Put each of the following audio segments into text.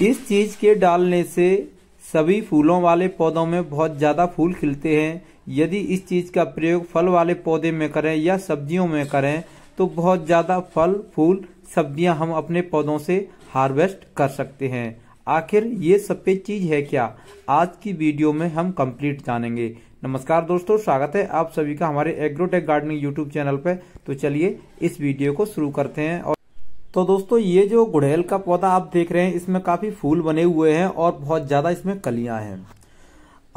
इस चीज़ के डालने से सभी फूलों वाले पौधों में बहुत ज़्यादा फूल खिलते हैं यदि इस चीज़ का प्रयोग फल वाले पौधे में करें या सब्जियों में करें तो बहुत ज़्यादा फल फूल सब्जियां हम अपने पौधों से हार्वेस्ट कर सकते हैं आखिर ये सफेद चीज है क्या आज की वीडियो में हम कंप्लीट जानेंगे नमस्कार दोस्तों स्वागत है आप सभी का हमारे एग्रोटेक गार्डनिंग यूट्यूब चैनल पर तो चलिए इस वीडियो को शुरू करते हैं और तो दोस्तों ये जो गुड़ैल का पौधा आप देख रहे हैं इसमें काफी फूल बने हुए हैं और बहुत ज्यादा इसमें कलियां हैं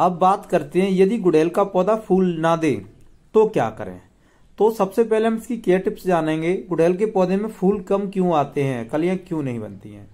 अब बात करते हैं यदि गुड़ैल का पौधा फूल ना दे तो क्या करें तो सबसे पहले हम इसकी केयर टिप्स जानेंगे गुड़ैल के पौधे में फूल कम क्यों आते हैं कलियां क्यों नहीं बनती हैं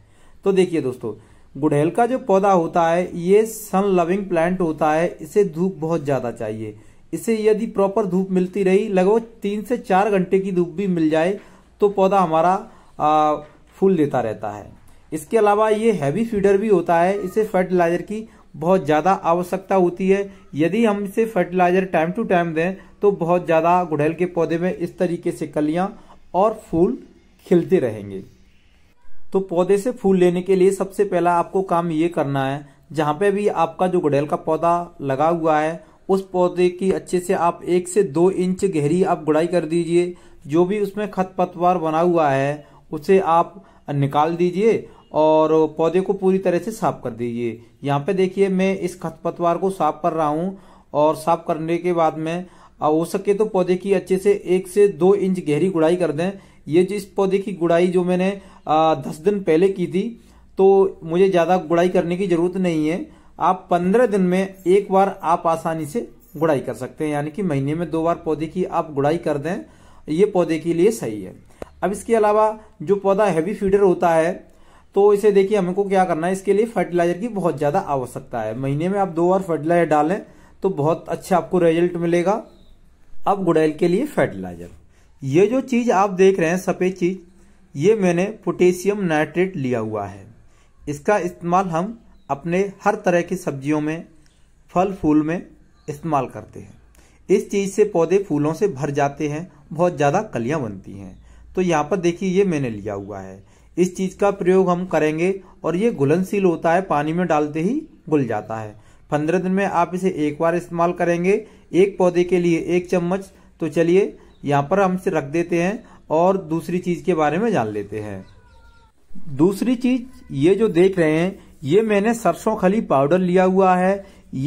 तो देखिए दोस्तों गुड़ैल का जो पौधा होता है ये सन लविंग प्लांट होता है इसे धूप बहुत ज्यादा चाहिए इसे यदि प्रॉपर धूप मिलती रही लगभग तीन से चार घंटे की धूप भी मिल जाए तो पौधा हमारा फूल देता रहता है इसके अलावा ये हैवी फीडर भी होता है इसे फर्टिलाइजर की बहुत ज़्यादा आवश्यकता होती है यदि हम इसे फर्टिलाइजर टाइम टू टाइम दें तो बहुत ज़्यादा गुड़हल के पौधे में इस तरीके से कलियाँ और फूल खिलते रहेंगे तो पौधे से फूल लेने के लिए सबसे पहला आपको काम ये करना है जहाँ पे भी आपका जो गुड़हल का पौधा लगा हुआ है उस पौधे की अच्छे से आप एक से दो इंच गहरी आप गुड़ाई कर दीजिए जो भी उसमें खत पतवार बना हुआ है उसे आप निकाल दीजिए और पौधे को पूरी तरह से साफ कर दीजिए यहाँ पे देखिए मैं इस खतपतवार को साफ कर रहा हूँ और साफ करने के बाद में हो सके तो पौधे की अच्छे से एक से दो इंच गहरी गुड़ाई कर दें ये जो इस पौधे की गुड़ाई जो मैंने दस दिन पहले की थी तो मुझे ज़्यादा गुड़ाई करने की ज़रूरत नहीं है आप पंद्रह दिन में एक बार आप आसानी से गुड़ाई कर सकते हैं यानी कि महीने में दो बार पौधे की आप गुड़ाई कर दें ये पौधे के लिए सही है अब इसके अलावा जो पौधा हैवी फीडर होता है तो इसे देखिए हमको क्या करना है इसके लिए फर्टिलाइजर की बहुत ज़्यादा आवश्यकता है महीने में आप दो बार फर्टिलाइजर डालें तो बहुत अच्छा आपको रिजल्ट मिलेगा अब गुड़ैल के लिए फर्टिलाइजर ये जो चीज़ आप देख रहे हैं सफ़ेद चीज़ ये मैंने पोटेशियम नाइट्रेट लिया हुआ है इसका इस्तेमाल हम अपने हर तरह की सब्जियों में फल फूल में इस्तेमाल करते हैं इस चीज़ से पौधे फूलों से भर जाते हैं बहुत ज़्यादा कलियाँ बनती हैं तो यहाँ पर देखिए ये मैंने लिया हुआ है इस चीज़ का प्रयोग हम करेंगे और ये घुलनशील होता है पानी में डालते ही घुल जाता है पंद्रह दिन में आप इसे एक बार इस्तेमाल करेंगे एक पौधे के लिए एक चम्मच तो चलिए यहाँ पर हम इसे रख देते हैं और दूसरी चीज़ के बारे में जान लेते हैं दूसरी चीज़ ये जो देख रहे हैं ये मैंने सरसों खली पाउडर लिया हुआ है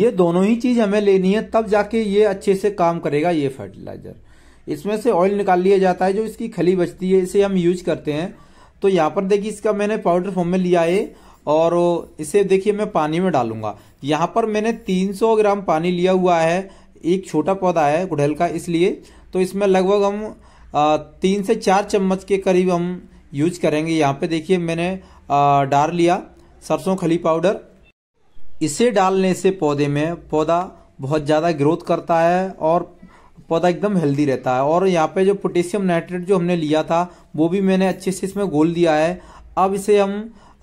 ये दोनों ही चीज़ हमें लेनी है तब जाके ये अच्छे से काम करेगा ये फर्टिलाइजर इसमें से ऑयल निकाल लिया जाता है जो इसकी खली बचती है इसे हम यूज करते हैं तो यहाँ पर देखिए इसका मैंने पाउडर फॉर्म में लिया है और इसे देखिए मैं पानी में डालूंगा यहाँ पर मैंने 300 ग्राम पानी लिया हुआ है एक छोटा पौधा है गुड़हल का इसलिए तो इसमें लगभग हम तीन से चार चम्मच के करीब हम यूज करेंगे यहाँ पे देखिए मैंने डाल लिया सरसों खली पाउडर इसे डालने से पौधे में पौधा बहुत ज़्यादा ग्रोथ करता है और पौधा एकदम हेल्दी रहता है और यहाँ पे जो पोटेशियम नाइट्रेट जो हमने लिया था वो भी मैंने अच्छे से इसमें घोल दिया है अब इसे हम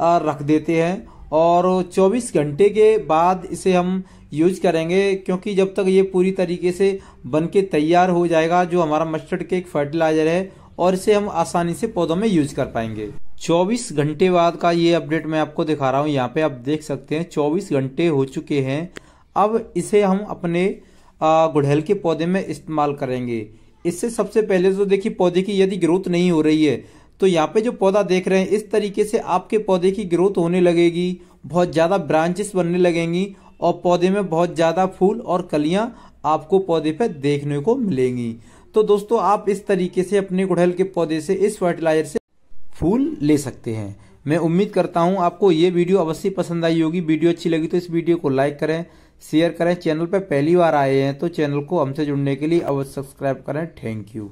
रख देते हैं और 24 घंटे के बाद इसे हम यूज करेंगे क्योंकि जब तक ये पूरी तरीके से बन के तैयार हो जाएगा जो हमारा मस्टर्ड के एक फर्टिलाइजर है और इसे हम आसानी से पौधों में यूज कर पाएंगे 24 घंटे बाद का ये अपडेट मैं आपको दिखा रहा हूँ यहाँ पे आप देख सकते हैं 24 घंटे हो चुके हैं अब इसे हम अपने गुड़हल के पौधे में इस्तेमाल करेंगे इससे सबसे पहले तो देखिए पौधे की यदि ग्रोथ नहीं हो रही है तो यहाँ पे जो पौधा देख रहे हैं इस तरीके से आपके पौधे की ग्रोथ होने लगेगी बहुत ज़्यादा ब्रांचेस बनने लगेंगी और पौधे में बहुत ज़्यादा फूल और कलियाँ आपको पौधे पर देखने को मिलेंगी तो दोस्तों आप इस तरीके से अपने गुड़हल के पौधे से इस फर्टिलाइजर से फूल ले सकते हैं मैं उम्मीद करता हूँ आपको ये वीडियो अवश्य पसंद आई होगी वीडियो अच्छी लगी तो इस वीडियो को लाइक करें शेयर करें चैनल पर पहली बार आए हैं तो चैनल को हमसे जुड़ने के लिए अवश्य सब्सक्राइब करें थैंक यू